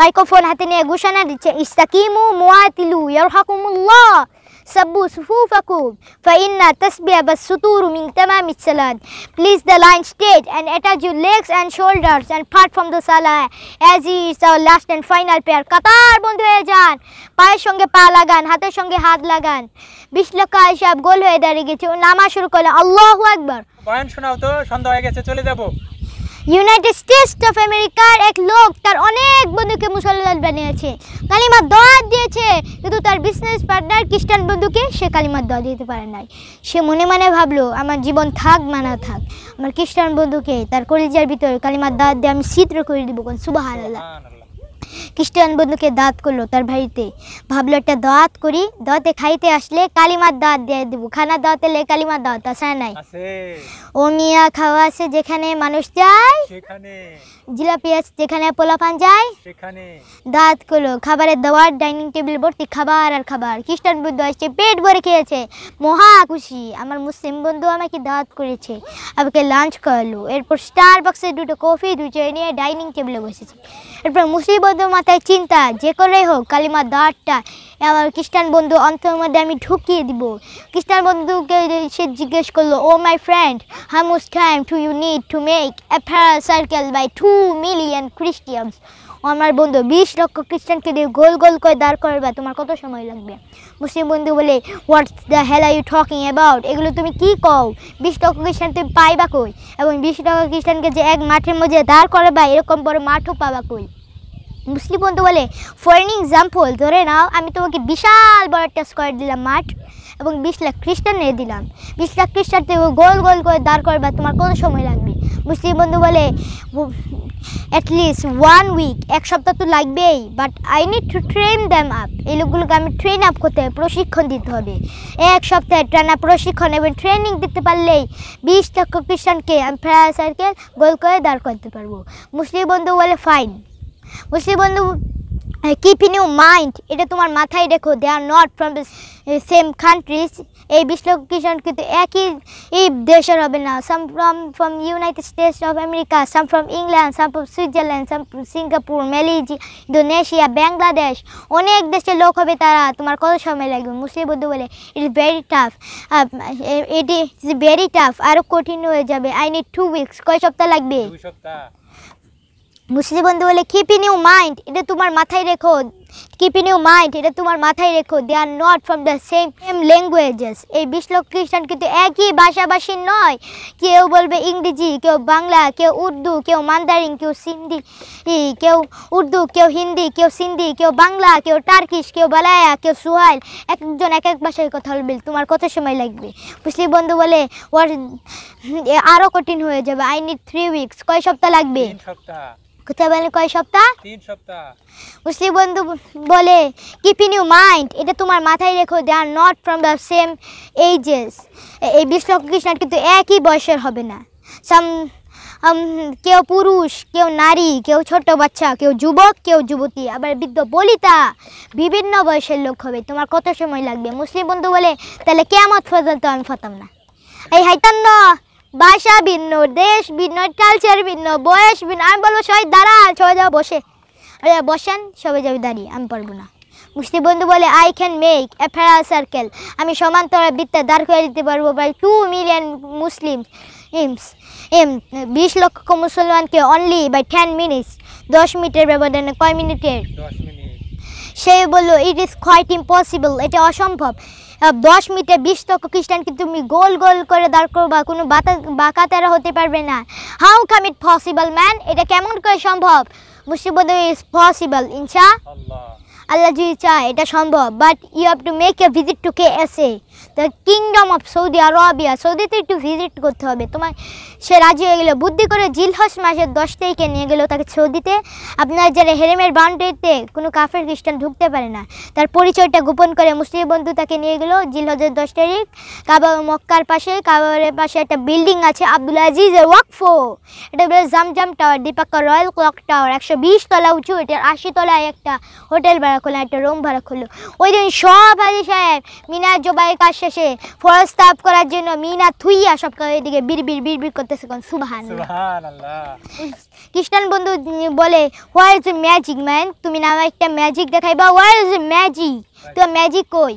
microphone হাতে নিয়ে ঘোষণা দিচ্ছে ইস্তাকিমু মুআতিলু ইয়ারহাকুমুল্লাহ সাব্বু সুফুফাকুম ফাইন্না তাসবিহ বাস সুতুরু মিন তামামি সালাত please the line straight and attach your legs and shoulders and part from the সালা as is our last and final prayer কাতার বন্ধু হয়ে যান পায়ের সঙ্গে পা লাগান হাতের সঙ্গে হাত লাগান বিশ লক্ষ আয়সাব গোল হয়ে দাঁড়িয়ে গেছে ও নামা শুরু করলো আল্লাহু আকবার বয়ান শোনাও তো সন্ধ্যা হয়ে গেছে চলে যাবো ইউনাইটেড স্টেটস অফ আমেরিকার এক লোক তার অনেক বন্ধুকে মুসলমান বানিয়েছে কালিমার দোয়া দিয়েছে কিন্তু তার বিজনেস পার্টনার খ্রিস্টান বন্ধুকে সে কালিমার দোয়া দিতে পারে নাই সে মনে মনে ভাবলো আমার জীবন থাক মানা থাক আমার খ্রিস্টান বন্ধুকে তার কলিজার ভিতরে কালিমার দোয়া দিয়ে আমি চিত্র করে দিব কোন সুবাহ আল্লাহ খ্রিস্টান বন্ধুকে দাঁত করলো তার বাড়িতে ভাবলো একটা দাঁত করি দাঁতে খাইতে আসলে কালিমার দাঁত দিয়ে দেব খানা দাঁত এলে কালিমার দাঁত আসা নাই ও মিয়া খাওয়া আছে যেখানে মানুষ যায় জিলাপি আছে যেখানে পোলাপান যায় দাঁত করলো খাবারের দাওয়ার ডাইনিং টেবিল ভর্তি খাবার আর খাবার খ্রিস্টান বন্ধু আসছে পেট ভরে খেয়েছে মহা খুশি আমার মুসলিম বন্ধু আমাকে দাঁত করেছে আমাকে লাঞ্চ করালো এরপর স্টার বক্সে দুটো কফি দুটো নিয়ে ডাইনিং টেবিলে বসেছে এরপর মুসলিম বন্ধু মাথায় চিন্তা যে করেই হোক কালিমার দাঁড়টা আমার খ্রিস্টান বন্ধু অন্তর মধ্যে আমি ঢুকিয়ে দিব খ্রিস্টান বন্ধুকে সে জিজ্ঞেস করলো oh my friend how most time do you need to make a fair circle by two million Christians আমার বন্ধু বিশ লক্ষ খ্রিস্টানকে দিয়ে গোল গোল করে দাঁড় করবে তোমার কত সময় লাগবে মুসলিম বন্ধু বলে what's the hell are you talking about এগুলো তুমি কি কও বিশ লক্ষ খ্রিস্টান তুমি পাইবা কই এবং বিশ লক্ষ খ্রিস্টানকে যে এক মাঠের মধ্যে দাঁড় করবা এরকম বড় মাঠও পাবা কই মুসলিম বন্ধু বলে ফর এন এক্সাম্পল ধরে নাও আমি তোমাকে বিশাল বড় একটা স্কোয়ার দিলাম মাঠ এবং বিশ লাখ খ্রিস্টান নিয়ে দিলাম বিশ লাখ খ্রিস্টান তুমি গোল গোল করে দাঁড় করবা তোমার কোনো সময় লাগবে মুসলিম বন্ধু বলে অ্যাটলিস্ট ওয়ান উইক এক সপ্তাহ তো লাগবেই but I need to train them up এই লোকগুলোকে আমি ট্রেন আপ করতে হবে প্রশিক্ষণ দিতে হবে এক সপ্তাহে টানা প্রশিক্ষণ এবং ট্রেনিং দিতে পারলেই বিশ লক্ষ খ্রিস্টানকে আমি ফ্রায়ার সার্কেল গোল করে দাঁড় করতে পারবো মুসলিম বন্ধু বলে ফাইন মুসলিম বন্ধু কিপ ইন ইউ মাইন্ড এটা তোমার মাথায় রেখো they are not from same countries এই বিশ কিন্তু একই দেশের হবে না some from from United States of America some from England some from Switzerland some Singapore Malaysia Indonesia Bangladesh অনেক দেশের লোক হবে তারা তোমার কত সময় লাগবে মুসলিম বন্ধু বলে it is very tough it is very tough আরও কঠিন হয়ে যাবে আই নিড টু উইকস কয় সপ্তাহ লাগবে মুর্শিদি বন্ধু বলে কিপ ইন ইউ মাইন্ড এটা তোমার মাথায় রেখো কিপ ইন ইউ মাইন্ড এটা তোমার মাথায় রেখো they are not from the same same languages এই বিশ লক্ষ খ্রিস্টান কিন্তু একই ভাষাভাষী নয় কেউ বলবে ইংরেজি কেউ বাংলা কেউ উর্দু কেউ মান্দারিন কেউ সিন্ধি কেউ উর্দু কেউ হিন্দি কেউ সিন্ধি কেউ বাংলা কেউ টার্কিশ কেউ বালায়া কেউ সুহাইল একজন এক এক ভাষায় কথা বলবে তোমার কত সময় লাগবে মুসলিম বন্ধু বলে ওর আরও কঠিন হয়ে যাবে আই নিড থ্রি উইকস কয় সপ্তাহ লাগবে সপ্তাহ কোথায় বলেন কয় সপ্তাহ তিন সপ্তাহ মুসলিম বন্ধু বলে কিপ ইন ইউ মাইন্ড এটা তোমার মাথায় রেখো they are not from the same ages এই বিশ কৃষ্ণার কিন্তু একই বয়সের হবে না সাম um, কেউ পুরুষ কেউ নারী কেউ ছোট বাচ্চা কেউ যুবক কেউ যুবতী আবার বৃদ্ধ বলিতা বিভিন্ন বয়সের লোক হবে তোমার কত সময় লাগবে মুসলিম বন্ধু বলে তাহলে কেমত তো আমি ফতাম না এই হাইতান্ন ভাষা ভিন্ন দেশ ভিন্ন কালচার ভিন্ন বয়স ভিন্ন আমি বলবো সবাই দাঁড়া সবাই যাবো বসে বসেন সবাই যাবে দাঁড়িয়ে আমি পারবো না মুসলিম বন্ধু বলে I can make a parallel circle আমি সমান্তরাল বৃত্তে দাঁড় করে দিতে পারবো by two million Muslims এম বিশ লক্ষ মুসলমানকে অনলি বাই টেন মিনিটস দশ মিনিটের ব্যবধানে কয় মিনিটের সে বললো ইট ইজ কোয়াইট ইম্পসিবল এটা অসম্ভব দশ মিটে বিশ লক্ষ খ্রিস্টান কিন্তু তুমি গোল গোল করে দাঁড় করো বা কোনো বাঁকা তেরা হতে পারবে না how come it possible man এটা কেমন করে সম্ভব মুসিবদ ইজ পসিবল ইনশা আল্লাহ আল্লাহ যদি চায় এটা সম্ভব but you have to make a visit to K S A the kingdom of Saudi Arabia সৌদিতে একটু ভিজিট করতে হবে তোমার সে রাজি হয়ে গেলো বুদ্ধি করে জিলহস মাসের দশ তারিখে নিয়ে গেলো তাকে সৌদিতে আপনার যারা হেরেমের বাউন্ডারিতে কোনো কাফের খ্রিস্টান ঢুকতে পারে না তার পরিচয়টা গোপন করে মুসলিম বন্ধু তাকে নিয়ে গেলো জিলহজের দশ তারিখ কাবা মক্কার পাশে কাবারের পাশে একটা বিল্ডিং আছে আব্দুল আজিজের ওয়াকফো এটা বলে জামজাম টাওয়ার দীপাক্কা রয়্যাল ক্লক টাওয়ার একশো বিশ তলা উঁচু এটার আশি তলায় একটা হোটেল বানা ভাড়া করলাম একটা রুম ভাড়া করলো ওই দিন সব হাজি সাহেব মিনার জোবাই কাজ শেষে ফরস্তাপ করার জন্য মিনা থুইয়া সব কাজ এদিকে বিড় বিড় করতেছে কোন সুবাহান কৃষ্ণান বন্ধু বলে হোয়ার ইজ ম্যাজিক ম্যান তুমি না একটা ম্যাজিক দেখাইবা হোয়ার ইজ ম্যাজিক তো ম্যাজিক কই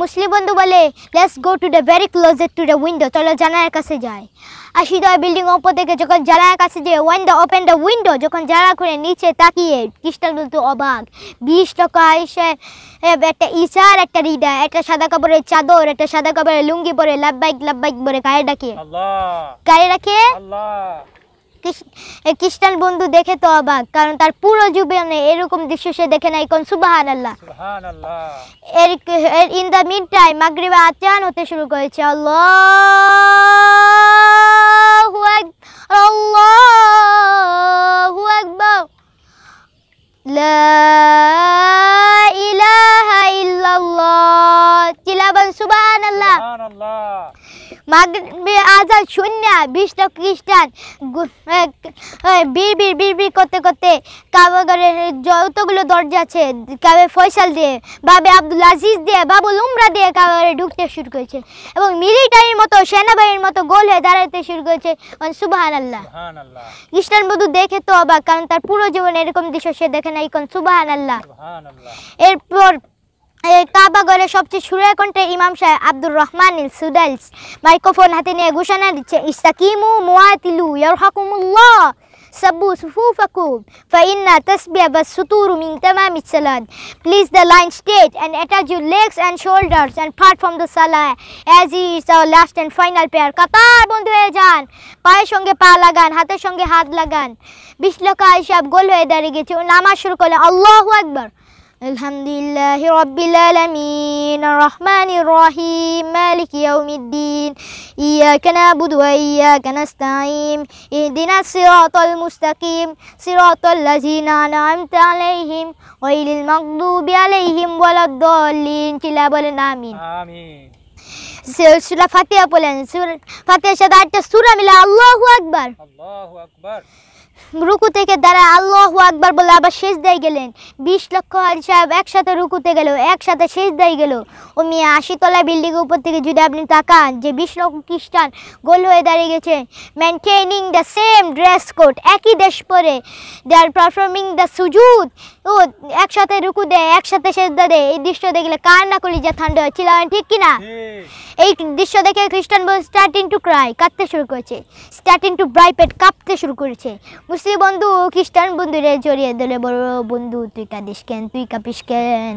মুসলিম বন্ধু বলে let's go to the very close to the window চলো জানার কাছে যায় আশিদয় বিল্ডিং ওপর থেকে যখন জানার কাছে যে দ্য ওপেন দ্য উইন্ডো যখন জানালা খুলে নিচে তাকিয়ে কৃষ্ণ কিন্তু অবাক বিশ টাকা এসে একটা ইশার একটা হৃদা একটা সাদা কাপড়ের চাদর একটা সাদা কাপড়ের লুঙ্গি পরে লাভ বাইক লাভ বাইক পরে গায়ে ডাকে গায়ে ডাকে খ্রিস্টান বন্ধু দেখে তো অবাক কারণ তার পুরো জীবনে এরকম দৃশ্য সে দেখে নাই কোন সুবাহান আল্লাহ এর ইন দ্য মিড টাইম মাগরিবা আচান হতে শুরু করেছে আল্লাহ শূন্য বিষ্ট খ্রিস্টান বিড় বিড় বিড় বিড় করতে করতে কাবাগরের যতগুলো দরজা আছে কাবে ফয়সাল দিয়ে বাবে আব্দুল আজিজ দিয়ে বাবুল উমরা দিয়ে কাবাগরে ঢুকতে শুরু করেছে এবং মিলিটারির মতো সেনাবাহিনীর মতো গোল হয়ে দাঁড়াতে শুরু করেছে সুবাহান আল্লাহ খ্রিস্টান বধু দেখে তো অবাক কারণ তার পুরো জীবনে এরকম দৃশ্য সে দেখে নাই কোন সুবাহান আল্লাহ এরপর কাবা কাবাগরে সবচেয়ে সুরে কণ্ঠে ইমাম সাহেব আব্দুর রহমান সুদাইলস মাইক্রোফোন হাতে নিয়ে ঘোষণা দিচ্ছে ইস্তাকিমু মুআতিলু ইয়ারহাকুমুল্লাহ সাব্বু সুফুফাকুম ফাইন্না তাসবিয়া বা সুতুরু মিন তামামি সালাত please the line straight and attach your legs and shoulders and part from the সালা as is our last and final prayer কাতার বন্ধু হয়ে যান পায়ের সঙ্গে পা লাগান হাতের সঙ্গে হাত লাগান বিশ লক্ষ আইসাব গোল হয়ে দাঁড়িয়ে গেছে নামাজ শুরু করলেন আল্লাহু আকবার الحمد لله رب العالمين الرحمن الرحيم مالك يوم الدين إياك نعبد وإياك نستعين اهدنا الصراط المستقيم صراط الذين أنعمت عليهم غير المغضوب عليهم ولا الضالين كلا آمين آمين سورة فاتحة بولن سورة فاتحة شدعت السورة মিলে الله أكبر الله أكبر রুকু থেকে দাঁড়া আল্লাহ আকবার বলে আবার শেষ দেয় গেলেন বিশ লক্ষ হাজি সাহেব একসাথে রুকুতে গেল একসাথে শেষ দেয় গেল ও মেয়ে আশিতলা বিল্ডিংয়ের উপর থেকে যদি আপনি তাকান যে বিশ লক্ষ খ্রিস্টান গোল হয়ে দাঁড়িয়ে গেছে maintaining the same dress code একই দেশ পরে দে আর পারফর্মিং দ্য সুজুত ও একসাথে রুকু দেয় একসাথে শেষ দেয় এই দৃশ্য দেখলে কার না যে যা ঠান্ডা হচ্ছিল ঠিক কিনা এই দৃশ্য দেখে খ্রিস্টান বন্ধু স্টার্টিং টু ক্রাই কাঁদতে শুরু করেছে স্টার্টিং টু ব্রাইপেট কাঁপতে শুরু করেছে মুসলিম বন্ধু খ্রিস্টান বন্ধুরে জড়িয়ে দিলে বড় বন্ধু তুই কাঁদিস কেন তুই কাঁপিস কেন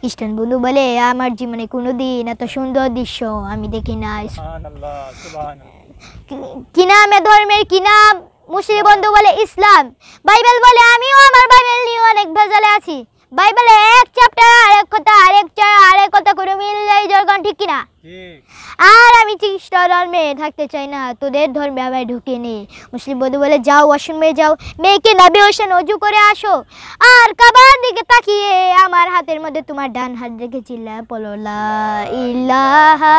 খ্রিস্টান বন্ধু বলে আমার জীবনে কোনো দিন এত সুন্দর দৃশ্য আমি দেখি না কিনা নাম ধর্মের কিনা মুসলিম বন্ধু বলে ইসলাম বাইবেল বলে আমিও আমার বাইবেল নিয়ে অনেক ভেজালে আছি বাইবেলে এক চ্যাপ্টার আরেক কথা আরেক চার আরেক কথা করে মিল নেই যখন ঠিক কিনা আর আমি খ্রিস্টান ধর্মে থাকতে চাই না তোদের ধর্মে আমায় ঢুকে নেই মুসলিম বন্ধু বলে যাও ওয়াশরুমে যাও মেয়েকে নাবি ওশান অজু করে আসো আর কাবার দিকে তাকিয়ে আমার হাতের মধ্যে তোমার ডান হাত রেখে চিল্লা পলোলা ইলাহা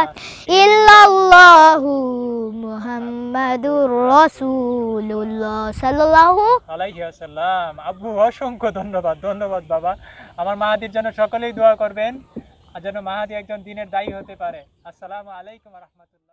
ইল্লাল্লাহু মুহাম্মাদুর রাসূলুল্লাহ সাল্লাল্লাহু আলাইহি ওয়াসাল্লাম আব্বু অসংখ্য ধন্যবাদ ধন্যবাদ বাবা আমার মাহাদির জন্য সকলেই দোয়া করবেন আর যেন মাহাদি একজন দিনের দায়ী হতে পারে আসসালামু আলাইকুম রহমতুল্লাহ